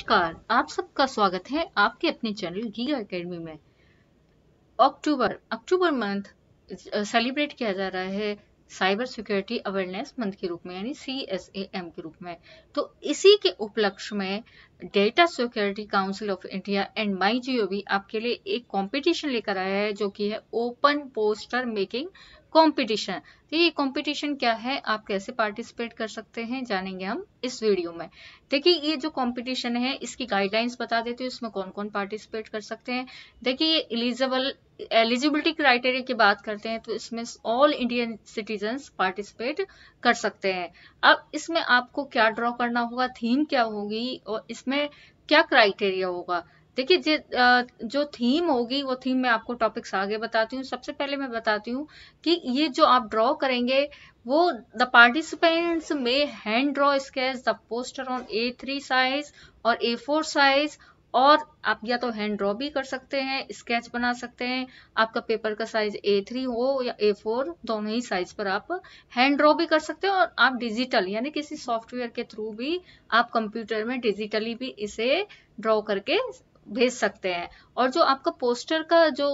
नमस्कार आप सबका स्वागत है आपके अपने चैनल गीगा एकेडमी में अक्टूबर अक्टूबर मंथ सेलिब्रेट किया जा रहा है साइबर सिक्योरिटी अवेयरनेस मंथ के रूप में यानी सी एस ए एम के रूप में तो इसी के उपलक्ष्य में data security council of India and my G आपके लिए एक कंपटीशन लेकर आया है जो कि है ओपन पोस्टर मेकिंग कंपटीशन तो ये कंपटीशन क्या है आप कैसे पार्टिसिपेट कर सकते हैं जानेंगे हम इस वीडियो में देखिए ये जो कंपटीशन है इसकी गाइडलाइंस बता देते हैं इसमें कौन कौन पार्टिसिपेट कर सकते हैं देखिए ये एलिजिबल एलिजिबिलिटी क्राइटेरिया की बात करते हैं तो इसमें ऑल इंडियन सिटीजन पार्टिसिपेट कर सकते हैं अब इसमें आपको क्या ड्रॉ करना होगा थीम क्या होगी और इसमें क्या क्राइटेरिया होगा देखिए जो थीम होगी वो थीम मैं आपको टॉपिक्स आगे बताती हूँ सबसे पहले मैं बताती हूँ कि ये जो आप ड्रॉ करेंगे वो द पार्टिसिपेंट्स में hand draw sketch the poster on A three size और ए फोर साइज और आप या तो हैंड ड्रॉ भी कर सकते हैं स्केच बना सकते हैं आपका पेपर का साइज ए थ्री हो या ए फोर दोनों ही साइज पर आप हैंड ड्रॉ भी कर सकते हैं और आप डिजिटल यानी किसी सॉफ्टवेयर के थ्रू भी आप कंप्यूटर में डिजिटली भी इसे ड्रॉ करके भेज सकते हैं और जो आपका पोस्टर का जो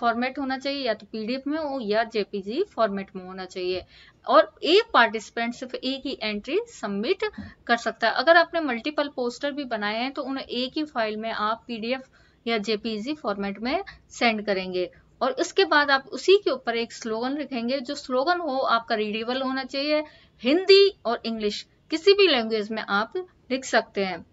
फॉर्मेट होना चाहिए या तो पीडीएफ में हो या जेपीजी फॉर्मेट में होना चाहिए और एक पार्टिसिपेंट सिर्फ एक ही एंट्री सबमिट कर सकता है अगर आपने मल्टीपल पोस्टर भी बनाए हैं तो उन्हें एक ही फाइल में आप पीडीएफ या जेपीजी फॉर्मेट में सेंड करेंगे और इसके बाद आप उसी के ऊपर एक स्लोगन लिखेंगे जो स्लोगन हो आपका रीडेबल होना चाहिए हिंदी और इंग्लिश किसी भी लैंग्वेज में आप लिख सकते हैं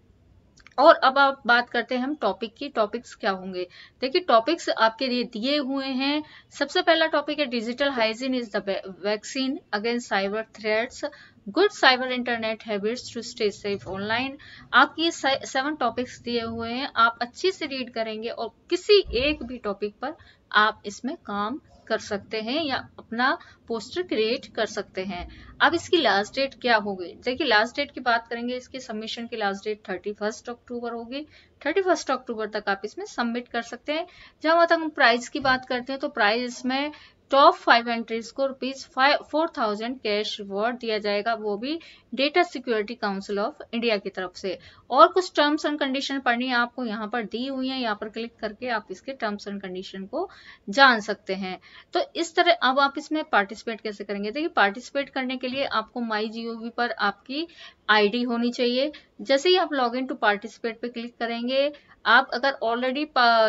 और अब आप बात करते हैं हम टॉपिक की टॉपिक्स क्या होंगे देखिए टॉपिक्स आपके लिए दिए हुए हैं सबसे पहला टॉपिक है digital hygiene is the vaccine against cyber threats good cyber internet habits to stay safe online आपकी सेवन टॉपिक्स दिए हुए हैं आप अच्छे से रीड करेंगे और किसी एक भी टॉपिक पर आप इसमें काम कर सकते हैं या अपना पोस्टर क्रिएट कर सकते हैं अब इसकी लास्ट डेट क्या होगी देखिए लास्ट डेट की बात करेंगे इसके सबमिशन की लास्ट डेट 31 अक्टूबर होगी 31 अक्टूबर तक आप इसमें सबमिट कर सकते हैं जहां तक हम प्राइस की बात करते हैं तो प्राइस इसमें टॉप फाइव एंट्रीज को rupees five four thousand cash reward दिया जाएगा वो भी data security council of India की तरफ से और कुछ टर्म्स एंड कंडीशन पढ़नी आपको यहाँ पर दी हुई है यहाँ पर क्लिक करके आप इसके टर्म्स एंड कंडीशन को जान सकते हैं तो इस तरह अब आप इसमें पार्टिसिपेट कैसे करेंगे देखिए पार्टिसिपेट करने के लिए आपको माई जीओवी पर आपकी आईडी होनी चाहिए जैसे ही आप लॉग इन टू पार्टिसिपेट पे क्लिक करेंगे आप अगर ऑलरेडी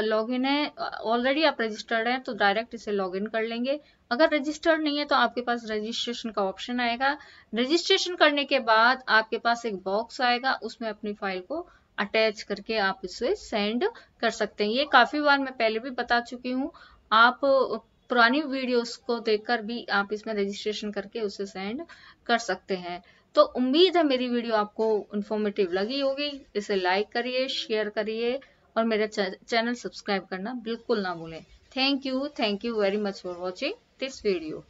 लॉग इन है ऑलरेडी uh, आप रजिस्टर्ड हैं तो डायरेक्ट इसे लॉग इन कर लेंगे करेंगे अगर रजिस्टर्ड नहीं है तो आपके पास रजिस्ट्रेशन का ऑप्शन आएगा रजिस्ट्रेशन करने के बाद आपके पास एक बॉक्स आएगा उसमें अपनी फाइल को अटैच करके आप इसे सेंड कर सकते हैं ये काफ़ी बार मैं पहले भी बता चुकी हूँ आप पुरानी वीडियोस को देखकर भी आप इसमें रजिस्ट्रेशन करके उसे सेंड कर सकते हैं तो उम्मीद है मेरी वीडियो आपको इन्फॉर्मेटिव लगी होगी इसे लाइक करिए शेयर करिए और मेरा चैनल सब्सक्राइब करना बिल्कुल ना भूलें Thank you. Thank you very much for watching this video.